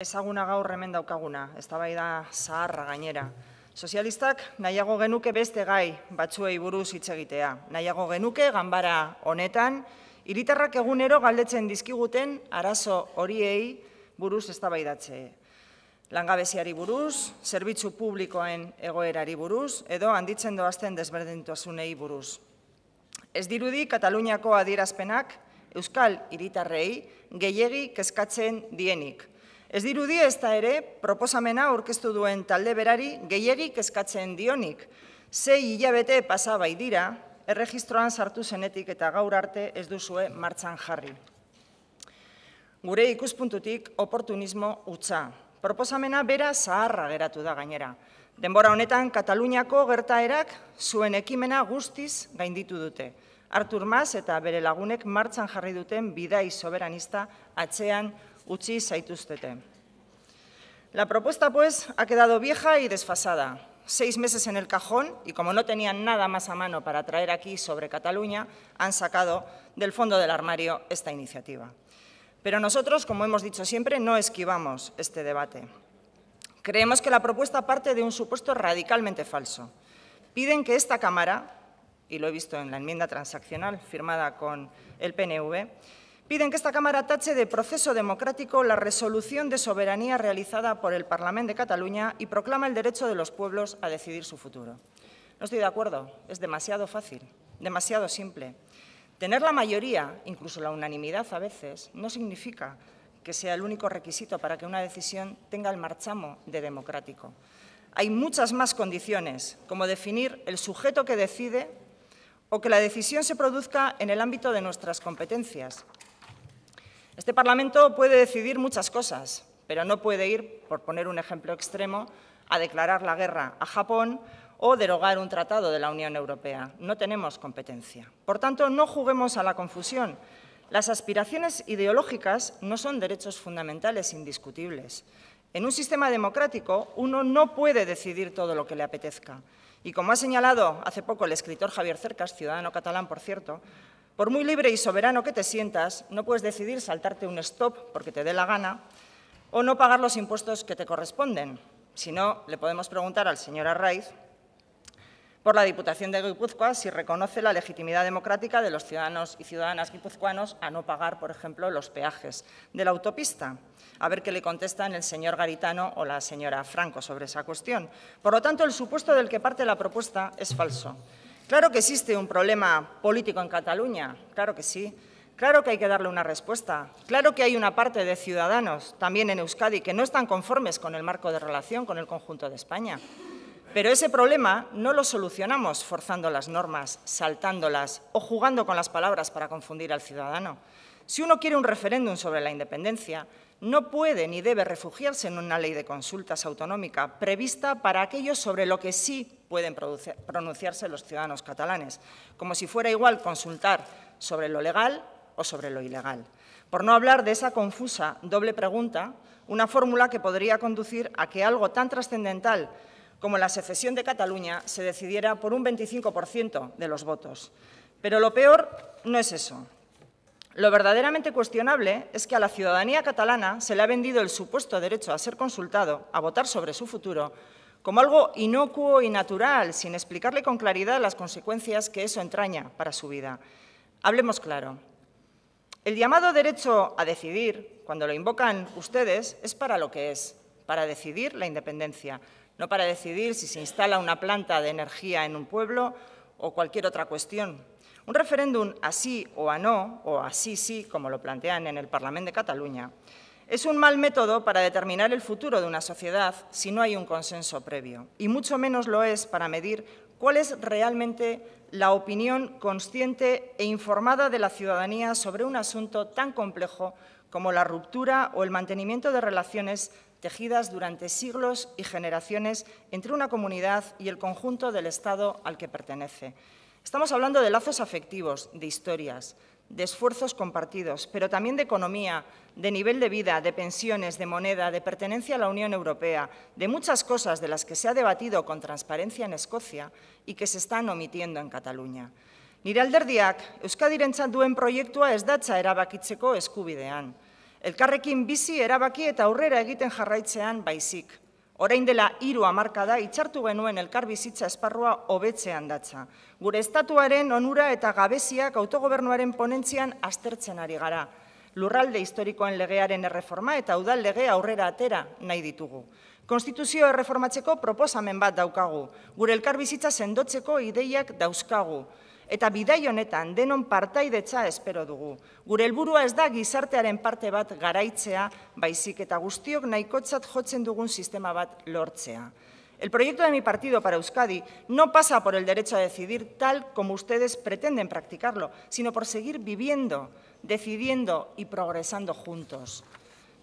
Ezaguna gaur hemen daukaguna, ez da zaharra gainera. Sozialistak nahiago genuke beste gai batzuei buruz hitz egitea. Nahiago genuke ganbara honetan, hiritarrak egunero galdetzen dizkiguten arazo horiei buruz ez da bai buruz, zerbitzu publikoen egoerari buruz, edo handitzen doazten desberdintuazunei buruz. Ez dirudi, Kataluniako adierazpenak Euskal hiritarrei gehiegi kezkatzen dienik. Ez dirudi ez da ere, proposamena aurkeztu duen talde berari gehierik eskatzen dionik. Zei hilabete pasabai dira, erregistroan sartu zenetik eta gaur arte ez duzue martxan jarri. Gure ikuspuntutik oportunismo utza. Proposamena bera zaharra geratu da gainera. Denbora honetan, Kataluniako gertaerak zuen ekimena guztiz gainditu dute. Artur Mas eta bere lagunek martxan jarri duten bidai soberanista atzean utzi zaituztete. La propuesta, pues, ha quedado vieja y desfasada. Seis meses en el cajón y como no tenían nada más a mano para traer aquí sobre Cataluña, han sacado del fondo del armario esta iniciativa. Pero nosotros, como hemos dicho siempre, no esquivamos este debate. Creemos que la propuesta parte de un supuesto radicalmente falso. Piden que esta Cámara, y lo he visto en la enmienda transaccional firmada con el PNV, piden que esta Cámara tache de proceso democrático la resolución de soberanía realizada por el Parlamento de Cataluña y proclama el derecho de los pueblos a decidir su futuro. No estoy de acuerdo, es demasiado fácil, demasiado simple. Tener la mayoría, incluso la unanimidad a veces, no significa que sea el único requisito para que una decisión tenga el marchamo de democrático. Hay muchas más condiciones, como definir el sujeto que decide o que la decisión se produzca en el ámbito de nuestras competencias, este Parlamento puede decidir muchas cosas, pero no puede ir, por poner un ejemplo extremo, a declarar la guerra a Japón o derogar un tratado de la Unión Europea. No tenemos competencia. Por tanto, no juguemos a la confusión. Las aspiraciones ideológicas no son derechos fundamentales indiscutibles. En un sistema democrático, uno no puede decidir todo lo que le apetezca. Y como ha señalado hace poco el escritor Javier Cercas, ciudadano catalán, por cierto, por muy libre y soberano que te sientas, no puedes decidir saltarte un stop porque te dé la gana o no pagar los impuestos que te corresponden. Si no, le podemos preguntar al señor Arraiz por la Diputación de Guipúzcoa si reconoce la legitimidad democrática de los ciudadanos y ciudadanas guipuzcoanos a no pagar, por ejemplo, los peajes de la autopista. A ver qué le contestan el señor Garitano o la señora Franco sobre esa cuestión. Por lo tanto, el supuesto del que parte la propuesta es falso. Claro que existe un problema político en Cataluña, claro que sí. Claro que hay que darle una respuesta. Claro que hay una parte de ciudadanos, también en Euskadi, que no están conformes con el marco de relación con el conjunto de España. Pero ese problema no lo solucionamos forzando las normas, saltándolas o jugando con las palabras para confundir al ciudadano. Si uno quiere un referéndum sobre la independencia, no puede ni debe refugiarse en una ley de consultas autonómica prevista para aquellos sobre lo que sí pueden pronunciarse los ciudadanos catalanes, como si fuera igual consultar sobre lo legal o sobre lo ilegal. Por no hablar de esa confusa doble pregunta, una fórmula que podría conducir a que algo tan trascendental como la secesión de Cataluña se decidiera por un 25% de los votos. Pero lo peor no es eso. Lo verdaderamente cuestionable es que a la ciudadanía catalana se le ha vendido el supuesto derecho a ser consultado, a votar sobre su futuro, como algo inocuo y natural, sin explicarle con claridad las consecuencias que eso entraña para su vida. Hablemos claro. El llamado derecho a decidir, cuando lo invocan ustedes, es para lo que es, para decidir la independencia, no para decidir si se instala una planta de energía en un pueblo o cualquier otra cuestión un referéndum así o a no, o así sí, como lo plantean en el Parlamento de Cataluña, es un mal método para determinar el futuro de una sociedad si no hay un consenso previo, y mucho menos lo es para medir cuál es realmente la opinión consciente e informada de la ciudadanía sobre un asunto tan complejo como la ruptura o el mantenimiento de relaciones tejidas durante siglos y generaciones entre una comunidad y el conjunto del Estado al que pertenece Estamos hablando de lazos afectivos, de historias, de esfuerzos compartidos, pero también de economía, de nivel de vida, de pensiones, de moneda, de pertenencia a la Unión Europea, de muchas cosas de las que se ha debatido con transparencia en Escocia y que se están omitiendo en Cataluña. Nire alderdiak, en duen proiektua es datza erabakitzeko eskubidean. Elkarrekin bizi erabaki eta aurrera egiten jarraitzean baizik. Orain dela hiru hamarkada itxartu genuen elkarbizitza esparrua hobetzean datza. Gure estatuaren onura eta gabeziak autogobernuaren ponentzian aztertzen ari gara. Lurralde historikoen legearen erreforma eta udal lege aurrera atera nahi ditugu. Konstituzio erreformatzeko proposamen bat daukagu. Gure elkarbizitza sendotzeko ideiak dauzkagu. Eta bidai honetan denon partaidetza espero dugu. Gure helburua ez da gizartearen parte bat garaitzea, baizik eta jotzen sistema bat lortzea. El proyecto de mi partido para Euskadi no pasa por el derecho a decidir tal como ustedes pretenden practicarlo, sino por seguir viviendo, decidiendo y progresando juntos.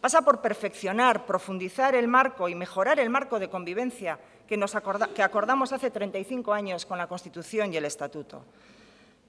Pasa por perfeccionar, profundizar el marco y mejorar el marco de convivencia que, nos que acordamos hace 35 años con la Constitución y el Estatuto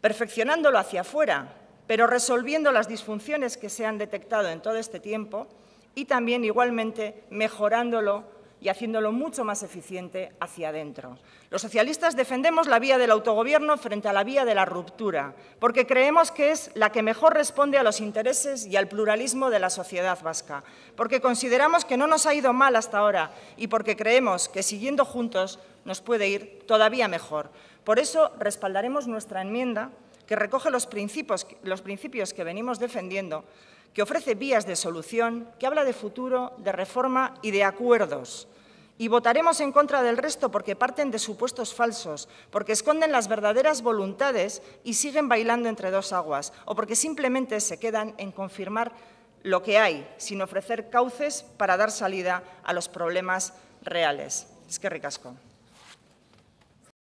perfeccionándolo hacia afuera, pero resolviendo las disfunciones que se han detectado en todo este tiempo y también igualmente mejorándolo y haciéndolo mucho más eficiente hacia adentro. Los socialistas defendemos la vía del autogobierno frente a la vía de la ruptura, porque creemos que es la que mejor responde a los intereses y al pluralismo de la sociedad vasca, porque consideramos que no nos ha ido mal hasta ahora y porque creemos que siguiendo juntos nos puede ir todavía mejor. Por eso respaldaremos nuestra enmienda que recoge los principios, que venimos defendiendo, que ofrece vías de solución, que habla de futuro, de reforma y de acuerdos. Y votaremos en contra del resto porque parten de supuestos falsos, porque esconden las verdaderas voluntades y siguen bailando entre dos aguas, o porque simplemente se quedan en confirmar lo que hay, sin ofrecer cauces para dar salida a los problemas reales. Es que ricasco.